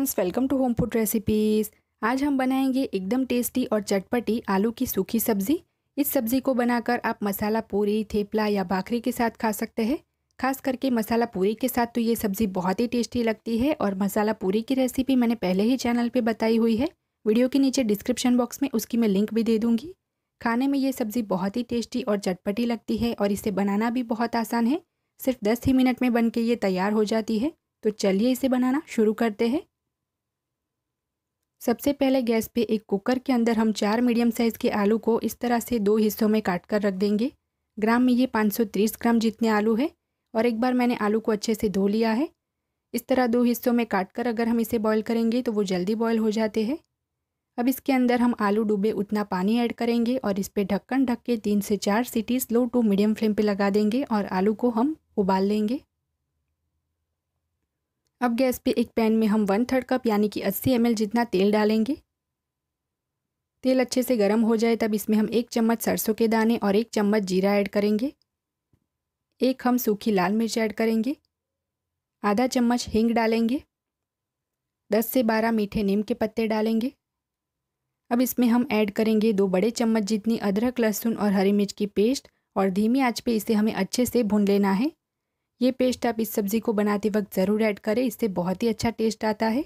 friends welcome to home food recipes आज हम बनाएंगे एकदम टेस्टी और चटपटी आलू की सूखी सब्ज़ी इस सब्ज़ी को बनाकर आप मसाला पूरी थेपला या भाखरी के साथ खा सकते हैं खास करके मसाला पूरी के साथ तो ये सब्ज़ी बहुत ही टेस्टी लगती है और मसाला पूरी की रेसिपी मैंने पहले ही चैनल पर बताई हुई है वीडियो के नीचे डिस्क्रिप्शन बॉक्स में उसकी मैं लिंक भी दे दूँगी खाने में ये सब्ज़ी बहुत ही टेस्टी और चटपटी लगती है और इसे बनाना भी बहुत आसान है सिर्फ दस ही मिनट में बन के ये तैयार हो जाती है तो चलिए इसे बनाना शुरू करते हैं सबसे पहले गैस पे एक कुकर के अंदर हम चार मीडियम साइज़ के आलू को इस तरह से दो हिस्सों में काट कर रख देंगे ग्राम में ये 530 ग्राम जितने आलू है और एक बार मैंने आलू को अच्छे से धो लिया है इस तरह दो हिस्सों में काट कर अगर हम इसे बॉईल करेंगे तो वो जल्दी बॉईल हो जाते हैं अब इसके अंदर हम आलू डूबे उतना पानी ऐड करेंगे और इस पर ढक्कन ढक के तीन से चार सीटी स्लो टू मीडियम फ्लेम पर लगा देंगे और आलू को हम उबाल लेंगे अब गैस पे एक पैन में हम वन थर्ड कप यानी कि 80 एम जितना तेल डालेंगे तेल अच्छे से गर्म हो जाए तब इसमें हम एक चम्मच सरसों के दाने और एक चम्मच जीरा ऐड करेंगे एक हम सूखी लाल मिर्च ऐड करेंगे आधा चम्मच हींग डालेंगे दस से बारह मीठे नीम के पत्ते डालेंगे अब इसमें हम ऐड करेंगे दो बड़े चम्मच जितनी अदरक लहसुन और हरी मिर्च की पेस्ट और धीमी आँच पर इसे हमें अच्छे से भून लेना है ये पेस्ट आप इस सब्ज़ी को बनाते वक्त ज़रूर ऐड करें इससे बहुत ही अच्छा टेस्ट आता है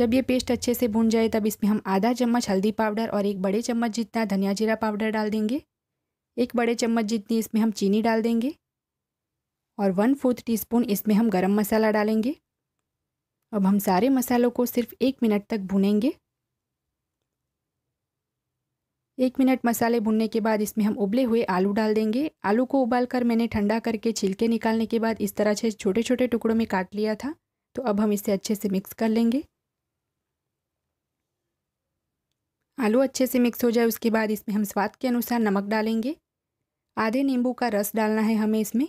जब ये पेस्ट अच्छे से भून जाए तब इसमें हम आधा चम्मच हल्दी पाउडर और एक बड़े चम्मच जितना धनिया जीरा पाउडर डाल देंगे एक बड़े चम्मच जितनी इसमें हम चीनी डाल देंगे और वन फोर्थ टीस्पून इसमें हम गरम मसाला डालेंगे अब हम सारे मसालों को सिर्फ एक मिनट तक भूनेंगे एक मिनट मसाले भुनने के बाद इसमें हम उबले हुए आलू डाल देंगे आलू को उबाल कर मैंने ठंडा करके छिलके निकालने के बाद इस तरह से छोटे छोटे टुकड़ों में काट लिया था तो अब हम इसे अच्छे से मिक्स कर लेंगे आलू अच्छे से मिक्स हो जाए उसके बाद इसमें हम स्वाद के अनुसार नमक डालेंगे आधे नींबू का रस डालना है हमें इसमें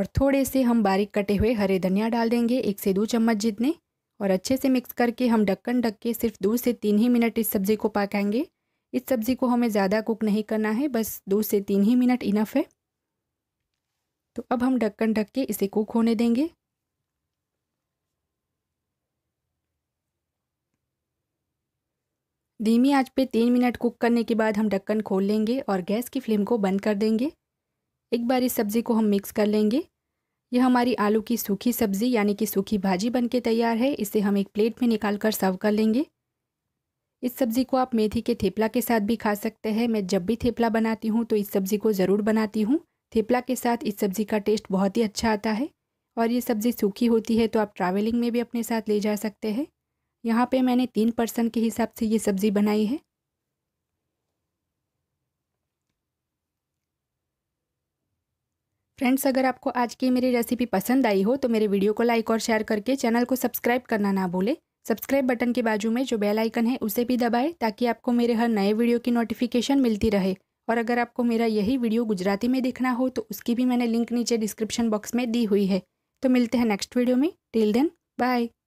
और थोड़े से हम बारीक कटे हुए हरे धनिया डाल देंगे एक से दो चम्मच जितने और अच्छे से मिक्स करके हम ढक्कन ढक के सिर्फ दो से तीन ही मिनट इस सब्ज़ी को पकाएंगे इस सब्ज़ी को हमें ज़्यादा कुक नहीं करना है बस दो से तीन ही मिनट इनफ है तो अब हम ढक्कन ढक के इसे कुक होने देंगे धीमी आंच पे तीन मिनट कुक करने के बाद हम ढक्कन खोल लेंगे और गैस की फ्लेम को बंद कर देंगे एक बार इस सब्ज़ी को हम मिक्स कर लेंगे यह हमारी आलू की सूखी सब्ज़ी यानी कि सूखी भाजी बनके तैयार है इसे हम एक प्लेट में निकाल कर सर्व कर लेंगे इस सब्ज़ी को आप मेथी के थेपला के साथ भी खा सकते हैं मैं जब भी थेपला बनाती हूँ तो इस सब्ज़ी को ज़रूर बनाती हूँ थेपला के साथ इस सब्ज़ी का टेस्ट बहुत ही अच्छा आता है और ये सब्ज़ी सूखी होती है तो आप ट्रैवलिंग में भी अपने साथ ले जा सकते हैं यहाँ पे मैंने तीन पर्सन के हिसाब से ये सब्ज़ी बनाई है फ्रेंड्स अगर आपको आज की मेरी रेसिपी पसंद आई हो तो मेरे वीडियो को लाइक और शेयर करके चैनल को सब्सक्राइब करना ना भूले सब्सक्राइब बटन के बाजू में जो बेल आइकन है उसे भी दबाए ताकि आपको मेरे हर नए वीडियो की नोटिफिकेशन मिलती रहे और अगर आपको मेरा यही वीडियो गुजराती में देखना हो तो उसकी भी मैंने लिंक नीचे डिस्क्रिप्शन बॉक्स में दी हुई है तो मिलते हैं नेक्स्ट वीडियो में टिल देन बाय